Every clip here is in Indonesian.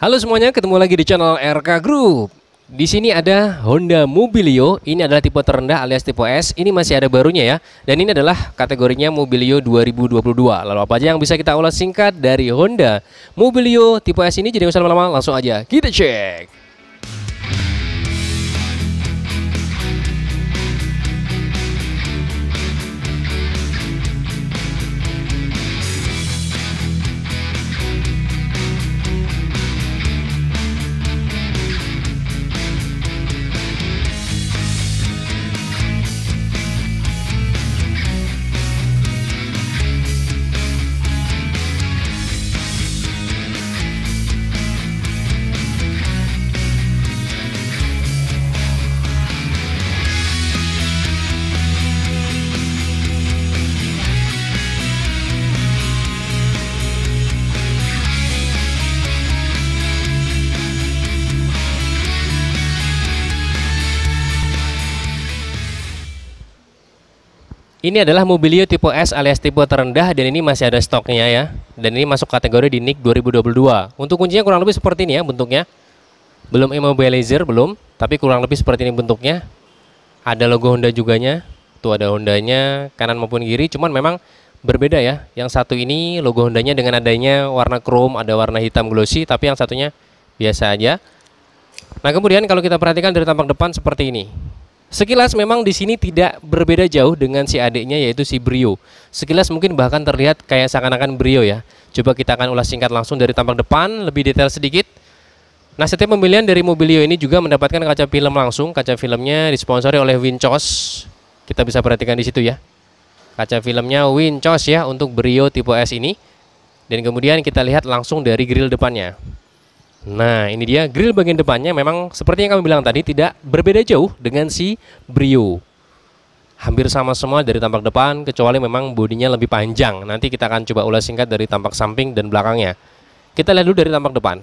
Halo semuanya, ketemu lagi di channel RK Group. Di sini ada Honda Mobilio, ini adalah tipe terendah alias tipe S, ini masih ada barunya ya. Dan ini adalah kategorinya Mobilio 2022. Lalu apa aja yang bisa kita ulas singkat dari Honda Mobilio tipe S ini, jadi usah lama-lama langsung aja kita cek. Ini adalah mobilio tipe S alias tipe terendah dan ini masih ada stoknya ya. Dan ini masuk kategori di NIK 2022. Untuk kuncinya kurang lebih seperti ini ya bentuknya. Belum immobilizer belum, tapi kurang lebih seperti ini bentuknya. Ada logo Honda juganya. Tuh ada Hondanya kanan maupun kiri, cuman memang berbeda ya. Yang satu ini logo Hondanya dengan adanya warna chrome, ada warna hitam glossy, tapi yang satunya biasa aja. Nah, kemudian kalau kita perhatikan dari tampak depan seperti ini. Sekilas memang di sini tidak berbeda jauh dengan si adiknya yaitu si Brio. Sekilas mungkin bahkan terlihat kayak seakan-akan Brio ya. Coba kita akan ulas singkat langsung dari tampak depan, lebih detail sedikit. Nah setiap pembelian dari Mobilio ini juga mendapatkan kaca film langsung. Kaca filmnya disponsori oleh Winchos. Kita bisa perhatikan di situ ya. Kaca filmnya Winchos ya untuk Brio tipe S ini. Dan kemudian kita lihat langsung dari grill depannya. Nah, ini dia grill bagian depannya memang seperti yang kami bilang tadi tidak berbeda jauh dengan si Brio. Hampir sama semua dari tampak depan kecuali memang bodinya lebih panjang. Nanti kita akan coba ulas singkat dari tampak samping dan belakangnya. Kita lihat dulu dari tampak depan.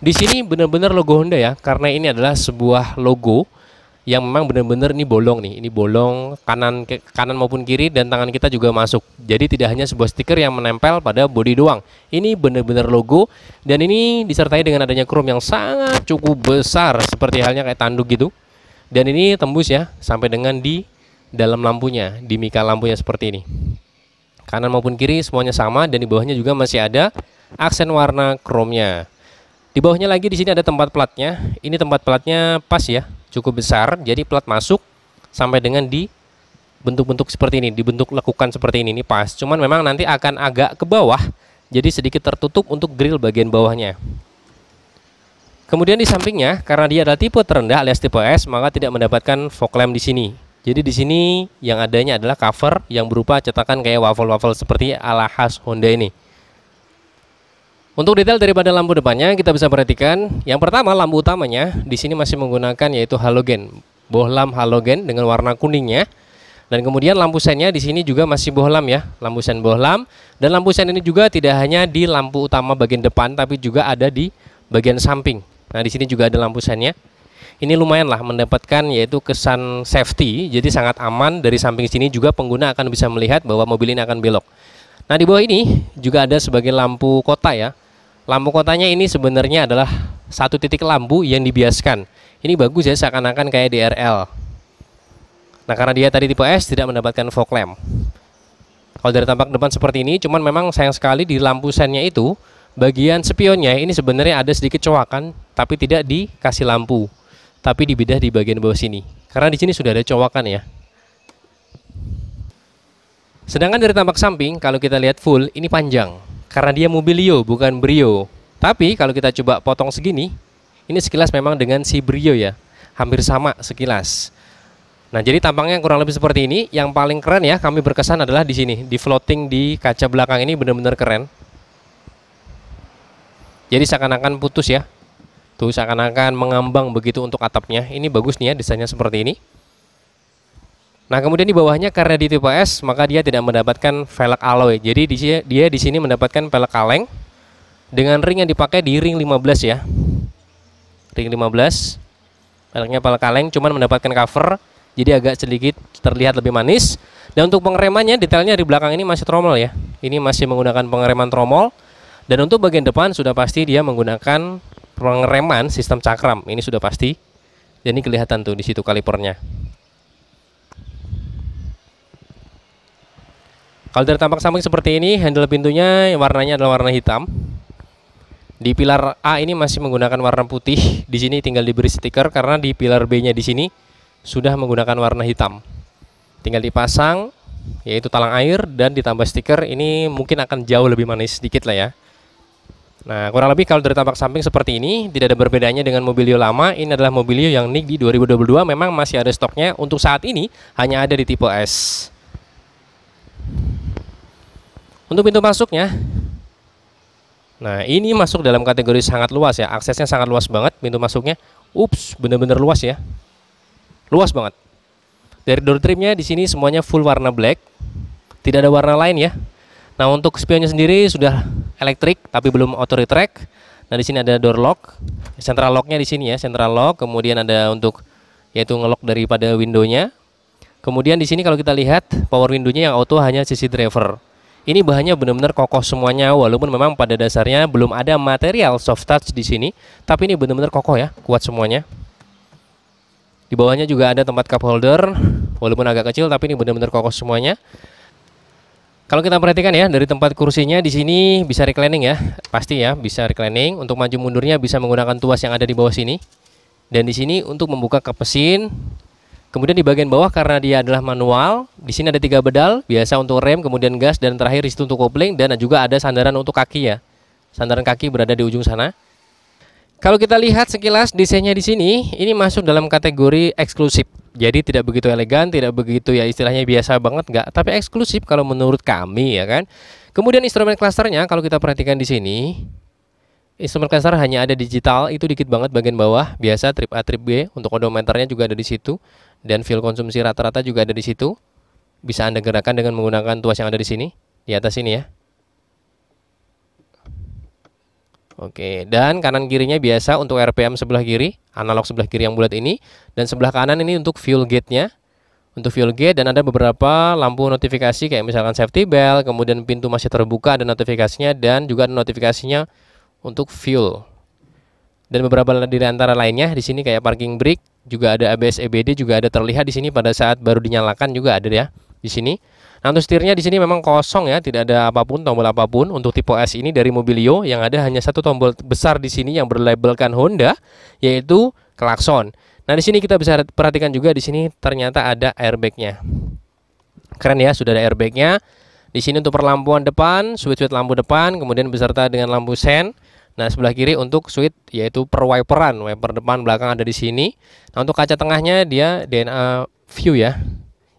Di sini benar-benar logo Honda ya karena ini adalah sebuah logo yang memang benar-benar ini bolong nih, ini bolong kanan ke, kanan maupun kiri dan tangan kita juga masuk. Jadi tidak hanya sebuah stiker yang menempel pada bodi doang. Ini benar-benar logo dan ini disertai dengan adanya chrome yang sangat cukup besar seperti halnya kayak tanduk gitu. Dan ini tembus ya sampai dengan di dalam lampunya, di mika lampunya seperti ini. Kanan maupun kiri semuanya sama dan di bawahnya juga masih ada aksen warna chrome-nya. Di bawahnya lagi di sini ada tempat platnya. Ini tempat platnya pas ya, cukup besar, jadi plat masuk sampai dengan di bentuk-bentuk seperti ini, dibentuk lekukan seperti ini, ini pas. Cuman memang nanti akan agak ke bawah, jadi sedikit tertutup untuk grill bagian bawahnya. Kemudian di sampingnya, karena dia adalah tipe terendah alias tipe S, maka tidak mendapatkan fog lamp di sini. Jadi di sini yang adanya adalah cover yang berupa cetakan kayak waffle-waffle seperti ala khas Honda ini. Untuk detail daripada lampu depannya kita bisa perhatikan yang pertama lampu utamanya di sini masih menggunakan yaitu halogen, bohlam halogen dengan warna kuningnya. Dan kemudian lampu senya di sini juga masih bohlam ya, lampu sen bohlam dan lampu sen ini juga tidak hanya di lampu utama bagian depan tapi juga ada di bagian samping. Nah, di sini juga ada lampu senya Ini lumayanlah mendapatkan yaitu kesan safety, jadi sangat aman dari samping sini juga pengguna akan bisa melihat bahwa mobil ini akan belok. Nah, di bawah ini juga ada sebagai lampu kota ya Lampu kotanya ini sebenarnya adalah satu titik lampu yang dibiaskan. Ini bagus ya seakan-akan kayak DRL. Nah karena dia tadi tipe S tidak mendapatkan fog lamp. Kalau dari tampak depan seperti ini, cuman memang sayang sekali di lampu sennya itu bagian spionnya ini sebenarnya ada sedikit cowakan, tapi tidak dikasih lampu, tapi dibedah di bagian bawah sini. Karena di sini sudah ada cowakan ya. Sedangkan dari tampak samping, kalau kita lihat full, ini panjang. Karena dia mobilio bukan brio. Tapi kalau kita coba potong segini, ini sekilas memang dengan si brio ya. Hampir sama sekilas. Nah, jadi tampangnya kurang lebih seperti ini. Yang paling keren ya kami berkesan adalah di sini, di floating di kaca belakang ini benar-benar keren. Jadi seakan-akan putus ya. Tuh seakan-akan mengambang begitu untuk atapnya. Ini bagus nih ya desainnya seperti ini. Nah, kemudian di bawahnya karena di tipe S, maka dia tidak mendapatkan velg alloy. Jadi di sini, dia di sini mendapatkan velg kaleng dengan ring yang dipakai di ring 15 ya. Ring 15. Velgnya velg kaleng cuman mendapatkan cover jadi agak sedikit terlihat lebih manis. Dan untuk pengeremannya detailnya di belakang ini masih tromol ya. Ini masih menggunakan pengereman tromol. Dan untuk bagian depan sudah pasti dia menggunakan pengereman sistem cakram. Ini sudah pasti. Jadi kelihatan tuh di situ kalipernya. Kalau dari tampak samping seperti ini, handle pintunya warnanya adalah warna hitam. Di pilar A ini masih menggunakan warna putih. Di sini tinggal diberi stiker karena di pilar B-nya di sini sudah menggunakan warna hitam. Tinggal dipasang yaitu talang air dan ditambah stiker ini mungkin akan jauh lebih manis sedikit lah ya. Nah, kurang lebih kalau dari tampak samping seperti ini, tidak ada berbedanya dengan mobilio lama. Ini adalah mobilio yang nik di 2022 memang masih ada stoknya. Untuk saat ini hanya ada di tipe S. Untuk pintu masuknya, nah ini masuk dalam kategori sangat luas ya, aksesnya sangat luas banget pintu masuknya. Ups, bener-bener luas ya, luas banget. Dari door trimnya di sini semuanya full warna black, tidak ada warna lain ya. Nah untuk spionnya sendiri sudah elektrik tapi belum auto retract. Nah di sini ada door lock, central locknya di sini ya, central lock. Kemudian ada untuk yaitu ngelock daripada windownya. Kemudian di sini kalau kita lihat power windownya yang auto hanya sisi driver. Ini bahannya benar-benar kokoh semuanya walaupun memang pada dasarnya belum ada material soft touch di sini, tapi ini benar-benar kokoh ya, kuat semuanya. Di bawahnya juga ada tempat cup holder walaupun agak kecil tapi ini benar-benar kokoh semuanya. Kalau kita perhatikan ya dari tempat kursinya di sini bisa reclining ya, pasti ya bisa reclining. Untuk maju mundurnya bisa menggunakan tuas yang ada di bawah sini. Dan di sini untuk membuka kap mesin Kemudian di bagian bawah karena dia adalah manual, di sini ada tiga pedal, biasa untuk rem, kemudian gas, dan terakhir di situ untuk kopling, dan juga ada sandaran untuk kaki ya. Sandaran kaki berada di ujung sana. Kalau kita lihat sekilas desainnya di sini, ini masuk dalam kategori eksklusif. Jadi tidak begitu elegan, tidak begitu ya istilahnya biasa banget nggak, tapi eksklusif kalau menurut kami ya kan. Kemudian instrumen klasternya kalau kita perhatikan di sini, Instrumen klaster hanya ada digital, itu dikit banget bagian bawah, biasa trip A, trip B, untuk odometernya juga ada di situ dan fuel konsumsi rata-rata juga ada di situ. Bisa Anda gerakan dengan menggunakan tuas yang ada di sini, di atas sini ya. Oke, dan kanan kirinya biasa untuk RPM sebelah kiri, analog sebelah kiri yang bulat ini, dan sebelah kanan ini untuk fuel gate-nya. Untuk fuel gate dan ada beberapa lampu notifikasi kayak misalkan safety belt, kemudian pintu masih terbuka ada notifikasinya dan juga ada notifikasinya untuk fuel. Dan beberapa di antara lainnya di sini kayak parking brake, juga ada ABS EBD juga ada terlihat di sini pada saat baru dinyalakan juga ada ya di sini. Nah, untuk setirnya di sini memang kosong ya, tidak ada apapun tombol apapun. Untuk tipe S ini dari Mobilio yang ada hanya satu tombol besar di sini yang berlabelkan Honda yaitu klakson. Nah, di sini kita bisa perhatikan juga di sini ternyata ada airbagnya. Keren ya, sudah ada airbagnya. Di sini untuk perlampuan depan, switch-switch lampu depan, kemudian beserta dengan lampu sen. Nah, sebelah kiri untuk switch yaitu per wiperan, wiper depan belakang ada di sini. Nah, untuk kaca tengahnya dia DNA view ya.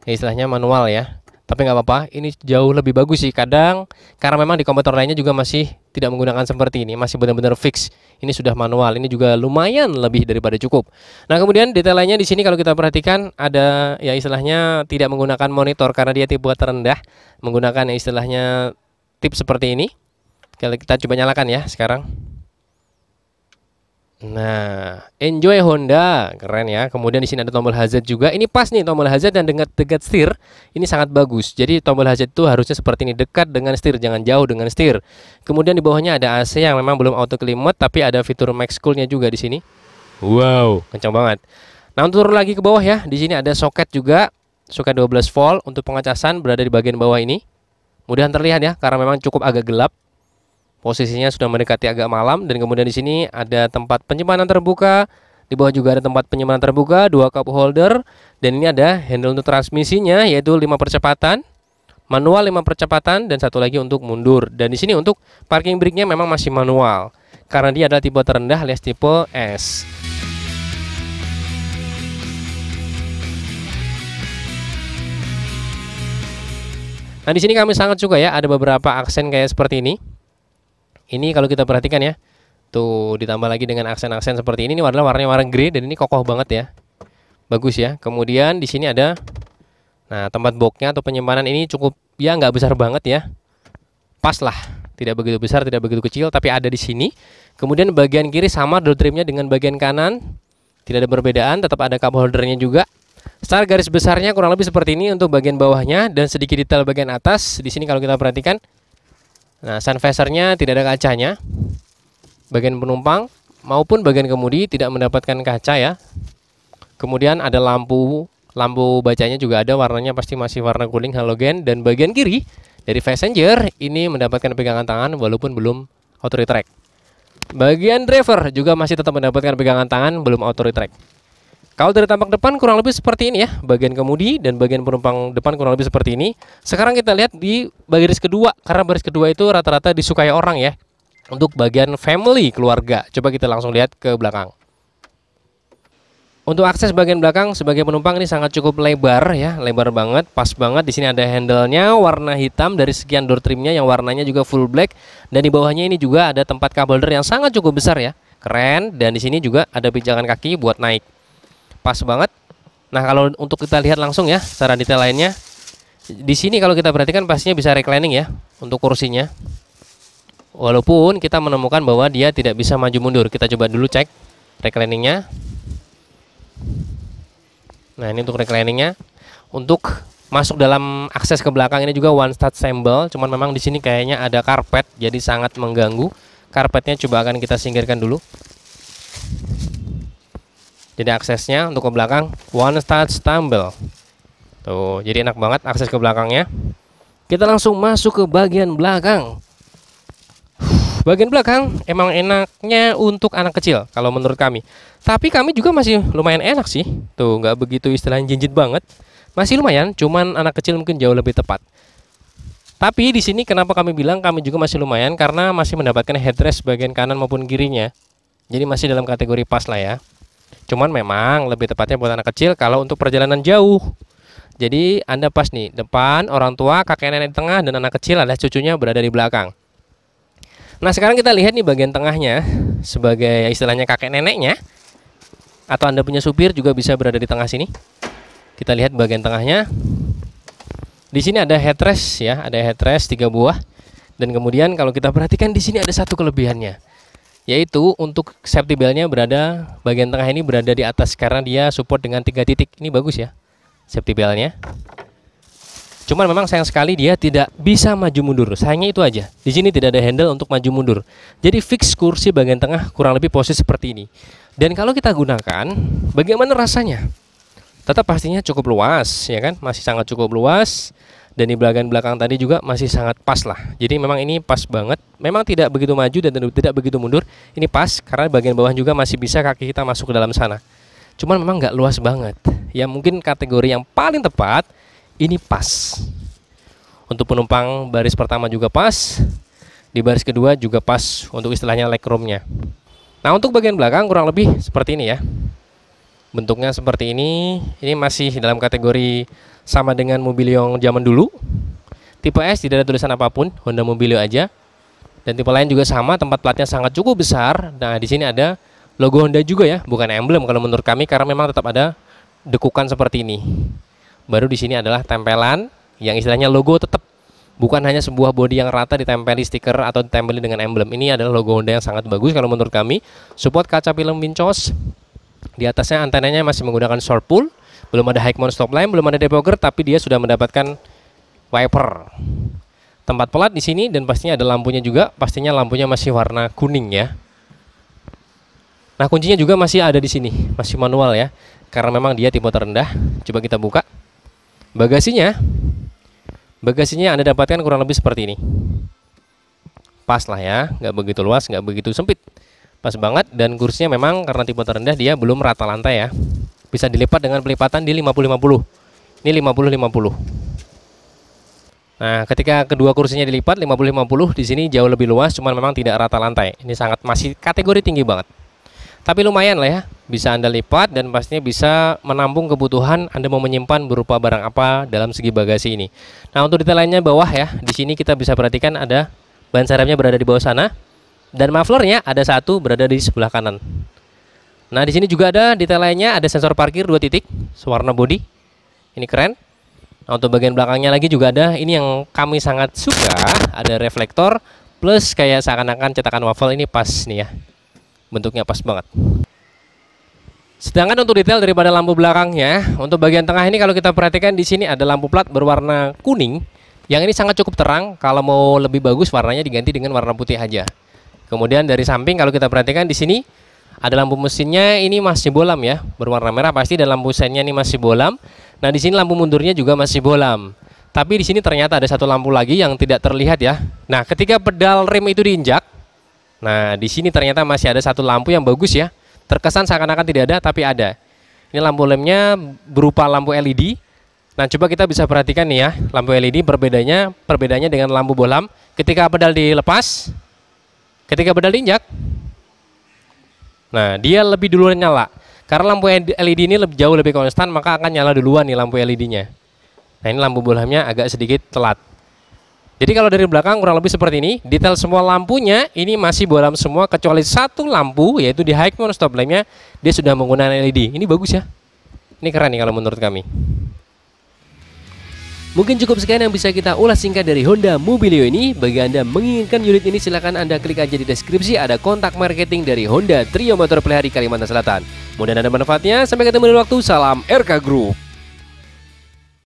ya istilahnya manual ya. Tapi nggak apa-apa, ini jauh lebih bagus sih. Kadang karena memang di komputer lainnya juga masih tidak menggunakan seperti ini, masih benar-benar fix. Ini sudah manual, ini juga lumayan lebih daripada cukup. Nah, kemudian detail lainnya di sini kalau kita perhatikan ada ya istilahnya tidak menggunakan monitor karena dia tipe terendah, menggunakan ya, istilahnya tip seperti ini. kita coba nyalakan ya sekarang. Nah, enjoy Honda, keren ya. Kemudian di sini ada tombol hazard juga. Ini pas nih tombol hazard dan dekat dekat setir. Ini sangat bagus. Jadi tombol hazard itu harusnya seperti ini, dekat dengan setir, jangan jauh dengan setir. Kemudian di bawahnya ada AC yang memang belum auto climate tapi ada fitur max coolnya juga di sini. Wow, kencang banget. Nah, untuk turun lagi ke bawah ya. Di sini ada soket juga, soket 12 volt untuk pengecasan berada di bagian bawah ini. Mudah terlihat ya karena memang cukup agak gelap Posisinya sudah mendekati agak malam dan kemudian di sini ada tempat penyimpanan terbuka. Di bawah juga ada tempat penyimpanan terbuka, dua cup holder dan ini ada handle untuk transmisinya yaitu lima percepatan, manual lima percepatan dan satu lagi untuk mundur. Dan di sini untuk parking brake-nya memang masih manual karena dia adalah tipe terendah alias tipe S. Nah, di sini kami sangat suka ya ada beberapa aksen kayak seperti ini. Ini kalau kita perhatikan ya. Tuh ditambah lagi dengan aksen-aksen seperti ini ini adalah warnanya warna grey dan ini kokoh banget ya. Bagus ya. Kemudian di sini ada nah tempat boxnya atau penyimpanan ini cukup ya nggak besar banget ya. Pas lah. Tidak begitu besar, tidak begitu kecil tapi ada di sini. Kemudian bagian kiri sama door trimnya dengan bagian kanan. Tidak ada perbedaan, tetap ada cup holdernya juga. Star garis besarnya kurang lebih seperti ini untuk bagian bawahnya dan sedikit detail bagian atas. Di sini kalau kita perhatikan Nah, sun visornya tidak ada kacanya. Bagian penumpang maupun bagian kemudi tidak mendapatkan kaca ya. Kemudian ada lampu, lampu bacanya juga ada warnanya pasti masih warna kuning halogen dan bagian kiri dari passenger ini mendapatkan pegangan tangan walaupun belum auto retract. Bagian driver juga masih tetap mendapatkan pegangan tangan belum auto retract. Kalau dari tampak depan kurang lebih seperti ini ya, bagian kemudi dan bagian penumpang depan kurang lebih seperti ini. Sekarang kita lihat di baris kedua, karena baris kedua itu rata-rata disukai orang ya. Untuk bagian family, keluarga. Coba kita langsung lihat ke belakang. Untuk akses bagian belakang sebagai penumpang ini sangat cukup lebar ya, lebar banget, pas banget. Di sini ada handle-nya warna hitam dari sekian door trimnya yang warnanya juga full black dan di bawahnya ini juga ada tempat kabel yang sangat cukup besar ya. Keren dan di sini juga ada pijakan kaki buat naik pas banget. Nah, kalau untuk kita lihat langsung ya secara detail lainnya. Di sini kalau kita perhatikan pastinya bisa reclining ya untuk kursinya. Walaupun kita menemukan bahwa dia tidak bisa maju mundur. Kita coba dulu cek recliningnya. Nah, ini untuk recliningnya. Untuk masuk dalam akses ke belakang ini juga one touch symbol. cuman memang di sini kayaknya ada karpet jadi sangat mengganggu. Karpetnya coba akan kita singkirkan dulu jadi aksesnya untuk ke belakang one touch stumble. tuh jadi enak banget akses ke belakangnya kita langsung masuk ke bagian belakang bagian belakang emang enaknya untuk anak kecil kalau menurut kami tapi kami juga masih lumayan enak sih tuh nggak begitu istilahnya jinjit banget masih lumayan cuman anak kecil mungkin jauh lebih tepat tapi di sini kenapa kami bilang kami juga masih lumayan karena masih mendapatkan headrest bagian kanan maupun kirinya. Jadi masih dalam kategori pas lah ya. Cuman memang lebih tepatnya buat anak kecil kalau untuk perjalanan jauh. Jadi Anda pas nih, depan orang tua, kakek nenek di tengah, dan anak kecil adalah cucunya berada di belakang. Nah sekarang kita lihat nih bagian tengahnya sebagai istilahnya kakek neneknya. Atau Anda punya supir juga bisa berada di tengah sini. Kita lihat bagian tengahnya. Di sini ada headrest ya, ada headrest tiga buah. Dan kemudian kalau kita perhatikan di sini ada satu kelebihannya yaitu untuk safety belt-nya berada bagian tengah ini berada di atas karena dia support dengan tiga titik ini bagus ya safety belt-nya cuman memang sayang sekali dia tidak bisa maju mundur sayangnya itu aja di sini tidak ada handle untuk maju mundur jadi fix kursi bagian tengah kurang lebih posisi seperti ini dan kalau kita gunakan bagaimana rasanya tetap pastinya cukup luas ya kan masih sangat cukup luas dan di belakang-belakang tadi juga masih sangat pas lah. Jadi memang ini pas banget. Memang tidak begitu maju dan tidak begitu mundur. Ini pas karena bagian bawah juga masih bisa kaki kita masuk ke dalam sana. Cuman memang nggak luas banget. Ya mungkin kategori yang paling tepat ini pas. Untuk penumpang baris pertama juga pas. Di baris kedua juga pas untuk istilahnya legroomnya. Nah untuk bagian belakang kurang lebih seperti ini ya. Bentuknya seperti ini. Ini masih dalam kategori sama dengan mobil yang zaman dulu. Tipe S tidak ada tulisan apapun, Honda Mobilio aja. Dan tipe lain juga sama, tempat platnya sangat cukup besar. Nah, di sini ada logo Honda juga ya, bukan emblem kalau menurut kami karena memang tetap ada dekukan seperti ini. Baru di sini adalah tempelan yang istilahnya logo tetap bukan hanya sebuah bodi yang rata ditempeli stiker atau ditempeli dengan emblem. Ini adalah logo Honda yang sangat bagus kalau menurut kami. Support kaca film Wincos. Di atasnya antenanya masih menggunakan short pull belum ada Hikmon stop line, belum ada debugger, tapi dia sudah mendapatkan wiper. Tempat pelat di sini dan pastinya ada lampunya juga, pastinya lampunya masih warna kuning ya. Nah kuncinya juga masih ada di sini, masih manual ya, karena memang dia tipe terendah. Coba kita buka. Bagasinya, bagasinya anda dapatkan kurang lebih seperti ini. Pas lah ya, nggak begitu luas, nggak begitu sempit, pas banget. Dan kursinya memang karena tipe terendah dia belum rata lantai ya bisa dilipat dengan pelipatan di 50-50 ini 50-50 nah ketika kedua kursinya dilipat 50-50 di sini jauh lebih luas cuman memang tidak rata lantai ini sangat masih kategori tinggi banget tapi lumayan lah ya bisa anda lipat dan pastinya bisa menampung kebutuhan anda mau menyimpan berupa barang apa dalam segi bagasi ini nah untuk detail lainnya bawah ya di sini kita bisa perhatikan ada ban sarapnya berada di bawah sana dan mufflernya ada satu berada di sebelah kanan Nah, di sini juga ada detail lainnya, ada sensor parkir dua titik, warna bodi. Ini keren. Nah, untuk bagian belakangnya lagi juga ada, ini yang kami sangat suka, ada reflektor plus kayak seakan-akan cetakan waffle ini pas nih ya. Bentuknya pas banget. Sedangkan untuk detail daripada lampu belakangnya, untuk bagian tengah ini kalau kita perhatikan di sini ada lampu plat berwarna kuning. Yang ini sangat cukup terang, kalau mau lebih bagus warnanya diganti dengan warna putih aja. Kemudian dari samping kalau kita perhatikan di sini ada lampu mesinnya ini masih bolam ya, berwarna merah pasti dan lampu senya ini masih bolam. Nah, di sini lampu mundurnya juga masih bolam. Tapi di sini ternyata ada satu lampu lagi yang tidak terlihat ya. Nah, ketika pedal rem itu diinjak, nah di sini ternyata masih ada satu lampu yang bagus ya. Terkesan seakan-akan tidak ada, tapi ada. Ini lampu lemnya berupa lampu LED. Nah, coba kita bisa perhatikan nih ya, lampu LED perbedaannya perbedaannya dengan lampu bolam. Ketika pedal dilepas, ketika pedal diinjak, Nah, dia lebih duluan nyala. Karena lampu LED e ini lebih jauh lebih konstan, maka akan nyala duluan nih lampu LED-nya. Nah, ini lampu bohlamnya agak sedikit telat. Jadi kalau dari belakang kurang lebih seperti ini, detail semua lampunya ini masih bohlam semua kecuali satu lampu yaitu di high mount stop lampnya dia sudah menggunakan LED. Ini bagus ya. Ini keren nih kalau menurut kami. Mungkin cukup sekian yang bisa kita ulas singkat dari Honda Mobilio ini. Bagi Anda menginginkan unit ini silahkan Anda klik aja di deskripsi ada kontak marketing dari Honda Trio Motor Pelihari Kalimantan Selatan. Mudah-mudahan ada manfaatnya. Sampai ketemu di waktu. Salam RK Group.